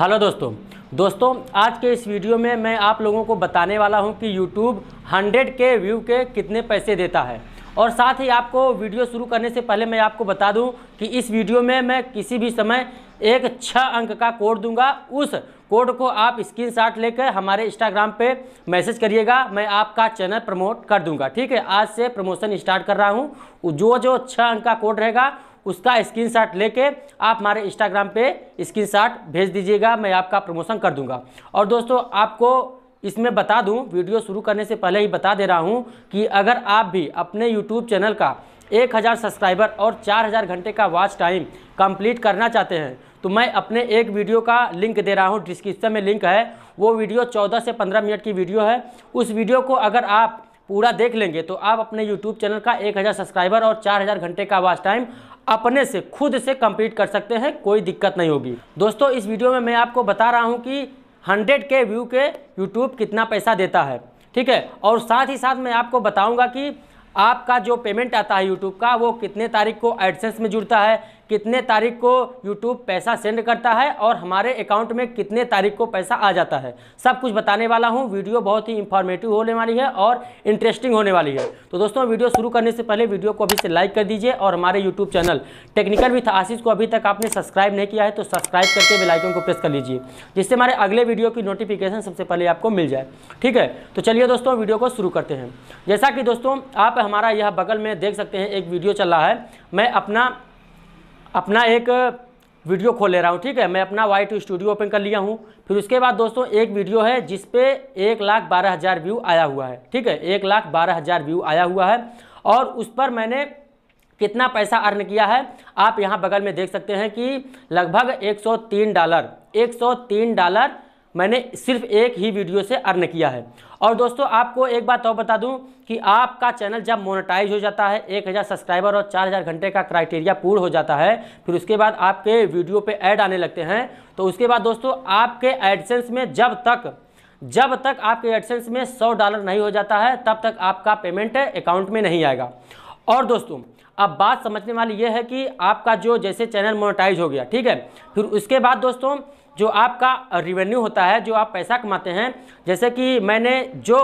hello दोस्तों दोस्तों आज के इस वीडियो में मैं आप लोगों को बताने वाला हूं कि YouTube 100 के व्यू के कितने पैसे देता है और साथ ही आपको वीडियो शुरू करने से पहले मैं आपको बता दूं कि इस वीडियो में मैं किसी भी समय एक छः अंक का कोड दूंगा उस कोड को आप स्क्रीन शॉट लेकर हमारे इंस्टाग्राम पे मैसेज करिएगा मैं आपका चैनल प्रमोट कर दूंगा ठीक है आज से प्रमोशन स्टार्ट कर रहा हूँ जो जो छः अंक का कोड रहेगा उसका स्क्रीनशॉट लेके आप हमारे इंस्टाग्राम पे शॉट भेज दीजिएगा मैं आपका प्रमोशन कर दूंगा और दोस्तों आपको इसमें बता दूं वीडियो शुरू करने से पहले ही बता दे रहा हूं कि अगर आप भी अपने यूट्यूब चैनल का 1000 सब्सक्राइबर और 4000 घंटे का वॉच टाइम कंप्लीट करना चाहते हैं तो मैं अपने एक वीडियो का लिंक दे रहा हूं डिस्क्रिप्शन में लिंक है वो वीडियो 14 से 15 मिनट की वीडियो है उस वीडियो को अगर आप पूरा देख लेंगे तो आप अपने यूट्यूब चैनल का 1000 सब्सक्राइबर और 4000 घंटे का वॉच टाइम अपने से खुद से कंप्लीट कर सकते हैं कोई दिक्कत नहीं होगी दोस्तों इस वीडियो में मैं आपको बता रहा हूँ कि हंड्रेड के व्यू के यूट्यूब कितना पैसा देता है ठीक है और साथ ही साथ मैं आपको बताऊँगा कि आपका जो पेमेंट आता है यूट्यूब का वो कितने तारीख को एडसेंस में जुड़ता है कितने तारीख को यूट्यूब पैसा सेंड करता है और हमारे अकाउंट में कितने तारीख को पैसा आ जाता है सब कुछ बताने वाला हूँ वीडियो बहुत ही इंफॉर्मेटिव होने वाली है और इंटरेस्टिंग होने वाली है तो दोस्तों वीडियो शुरू करने से पहले वीडियो को अभी से लाइक कर दीजिए और हमारे YouTube channel technical with Ashish को अभी तक आपने सब्सक्राइब नहीं किया है तो सब्सक्राइब करके बेलाइकन को प्रेस कर लीजिए जिससे हमारे अगले वीडियो की नोटिफिकेशन सबसे पहले आपको मिल जाए ठीक है तो चलिए दोस्तों वीडियो को शुरू करते हैं जैसा कि दोस्तों आप हमारा यह बगल में देख सकते हैं एक वीडियो चल रहा है मैं अपना अपना एक वीडियो खोल ले रहा हूँ ठीक है मैं अपना वाई टू स्टूडियो ओपन कर लिया हूँ फिर उसके बाद दोस्तों एक वीडियो है जिसपे एक लाख बारह हज़ार व्यू आया हुआ है ठीक है एक लाख बारह हज़ार व्यू आया हुआ है और उस पर मैंने कितना पैसा अर्न किया है आप यहाँ बगल में देख सकते हैं कि लगभग एक डॉलर एक डॉलर मैंने सिर्फ एक ही वीडियो से अर्न किया है और दोस्तों आपको एक बात और बता दूं कि आपका चैनल जब मोनेटाइज हो जाता है एक हज़ार सब्सक्राइबर और चार हज़ार घंटे का क्राइटेरिया पूर्ण हो जाता है फिर उसके बाद आपके वीडियो पे ऐड आने लगते हैं तो उसके बाद दोस्तों आपके एडसेंस में जब तक जब तक आपके एडसेंस में सौ डॉलर नहीं हो जाता है तब तक आपका पेमेंट अकाउंट में नहीं आएगा और दोस्तों अब बात समझने वाली यह है कि आपका जो जैसे चैनल मोनेटाइज हो गया ठीक है फिर उसके बाद दोस्तों जो आपका रिवेन्यू होता है जो आप पैसा कमाते हैं जैसे कि मैंने जो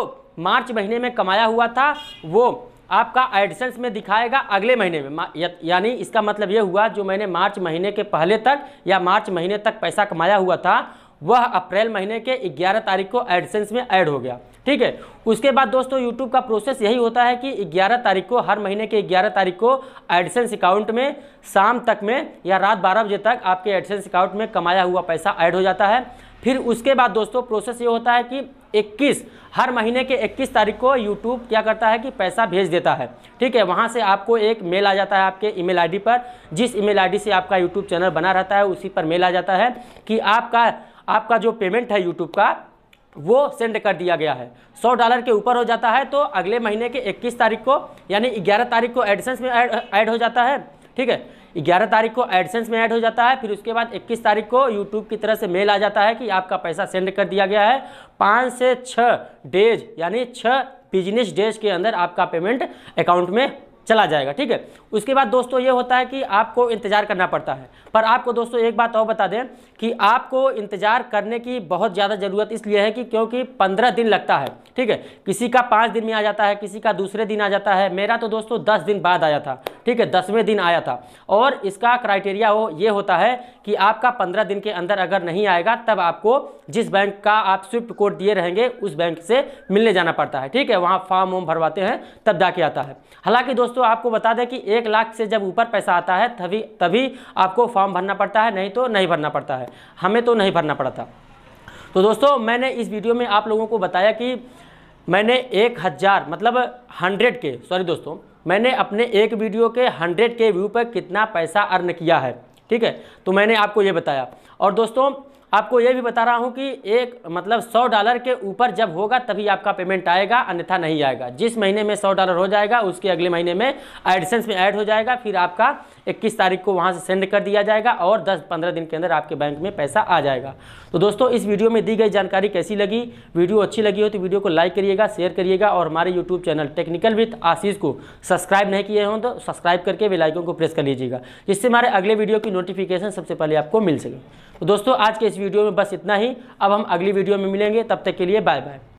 मार्च महीने में कमाया हुआ था वो आपका एडसेंस में दिखाएगा अगले महीने में या, यानी इसका मतलब ये हुआ जो मैंने मार्च महीने के पहले तक या मार्च महीने तक पैसा कमाया हुआ था वह अप्रैल महीने के 11 तारीख को एडसेंस में ऐड हो गया ठीक है उसके बाद दोस्तों यूट्यूब का प्रोसेस यही होता है कि 11 तारीख को हर महीने के 11 तारीख को एडसेंस अकाउंट में शाम तक में या रात 12 बजे तक आपके एडसेंस अकाउंट में कमाया हुआ पैसा ऐड हो जाता है फिर उसके बाद दोस्तों प्रोसेस ये होता है कि 21 हर महीने के 21 तारीख को यूट्यूब क्या करता है कि पैसा भेज देता है ठीक है वहाँ से आपको एक मेल आ जाता है आपके ईमेल आईडी पर जिस ईमेल आईडी से आपका यूट्यूब चैनल बना रहता है उसी पर मेल आ जाता है कि आपका आपका जो पेमेंट है यूट्यूब का वो सेंड कर दिया गया है 100 डॉलर के ऊपर हो जाता है तो अगले महीने के 21 तारीख को यानी 11 तारीख को एडसेंस में ऐड हो जाता है ठीक है 11 तारीख को एडसेंस में ऐड हो जाता है फिर उसके बाद 21 तारीख को यूट्यूब की तरह से मेल आ जाता है कि आपका पैसा सेंड कर दिया गया है पाँच से छः डेज यानी छः बिजनेस डेज के अंदर आपका पेमेंट अकाउंट में चला जाएगा ठीक है उसके बाद दोस्तों ये होता है कि आपको इंतज़ार करना पड़ता है पर आपको दोस्तों एक बात और बता दें कि आपको इंतज़ार करने की बहुत ज़्यादा ज़रूरत इसलिए है कि क्योंकि पंद्रह दिन लगता है ठीक है किसी का पाँच दिन में आ जाता है किसी का दूसरे दिन आ जाता है मेरा तो दोस्तों दस दिन बाद आया था ठीक है दसवें दिन आया था और इसका क्राइटेरिया वो ये होता है कि आपका पंद्रह दिन के अंदर अगर नहीं आएगा तब आपको जिस बैंक का आप स्विफ्ट कोड दिए रहेंगे उस बैंक से मिलने जाना पड़ता है ठीक है वहाँ फॉर्म वॉर्म भरवाते हैं तब जाके आता है हालाँकि दोस्तों दोस्तों आपको बता दें कि एक लाख से जब ऊपर पैसा आता है तभी तभी आपको फॉर्म भरना पड़ता है नहीं तो नहीं भरना पड़ता है हमें तो नहीं भरना पड़ता तो दोस्तों मैंने इस वीडियो में आप लोगों को बताया कि मैंने एक हज़ार मतलब हंड्रेड के सॉरी दोस्तों मैंने अपने एक वीडियो के हंड्रेड के व्यू पर कितना पैसा अर्न किया है ठीक है तो मैंने आपको ये बताया और दोस्तों आपको ये भी बता रहा हूँ कि एक मतलब सौ डॉलर के ऊपर जब होगा तभी आपका पेमेंट आएगा अन्यथा नहीं आएगा जिस महीने में सौ डॉलर हो जाएगा उसके अगले महीने में एडसेंस में ऐड हो जाएगा फिर आपका इक्कीस तारीख को वहाँ से सेंड कर दिया जाएगा और दस पंद्रह दिन के अंदर आपके बैंक में पैसा आ जाएगा तो दोस्तों इस वीडियो में दी गई जानकारी कैसी लगी वीडियो अच्छी लगी हो तो वीडियो को लाइक करिएगा शेयर करिएगा और हमारे YouTube channel technical with Ashish को सब्सक्राइब नहीं किए हों तो सब्सक्राइब करके बेलाइकन को प्रेस कर लीजिएगा जिससे हमारे अगले वीडियो की नोटिफिकेशन सबसे पहले आपको मिल सके तो दोस्तों आज के इस वीडियो में बस इतना ही अब हम अगली वीडियो में मिलेंगे तब तक के लिए बाय बाय